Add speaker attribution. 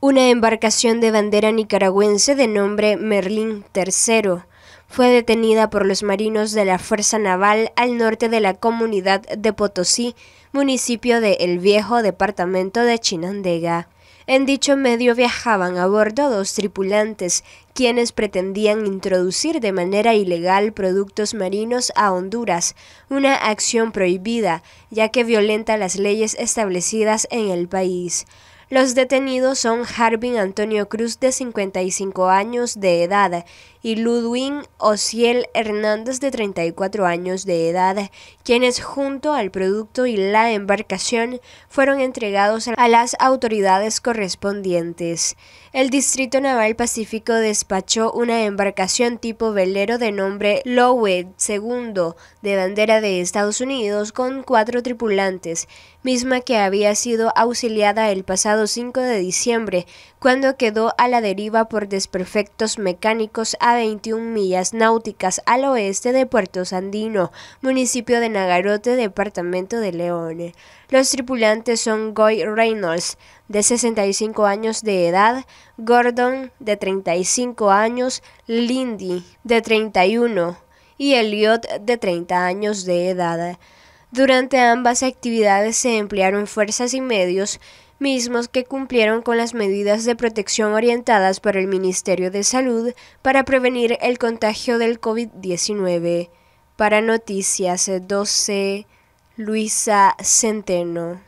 Speaker 1: Una embarcación de bandera nicaragüense de nombre Merlín III fue detenida por los marinos de la Fuerza Naval al norte de la comunidad de Potosí, municipio de El Viejo, departamento de Chinandega. En dicho medio viajaban a bordo dos tripulantes, quienes pretendían introducir de manera ilegal productos marinos a Honduras, una acción prohibida, ya que violenta las leyes establecidas en el país. Los detenidos son Harbin Antonio Cruz, de 55 años de edad, y Ludwin Ociel Hernández, de 34 años de edad, quienes junto al producto y la embarcación fueron entregados a las autoridades correspondientes. El Distrito Naval Pacífico despachó una embarcación tipo velero de nombre Lowell II, de bandera de Estados Unidos, con cuatro tripulantes, misma que había sido auxiliada el pasado 5 de diciembre, cuando quedó a la deriva por desperfectos mecánicos a 21 millas náuticas al oeste de Puerto Sandino, municipio de Nagarote, departamento de León. Los tripulantes son Goy Reynolds, de 65 años de edad, Gordon, de 35 años, Lindy, de 31, y Elliot, de 30 años de edad. Durante ambas actividades se emplearon fuerzas y medios mismos que cumplieron con las medidas de protección orientadas por el Ministerio de Salud para prevenir el contagio del COVID-19. Para Noticias 12, Luisa Centeno.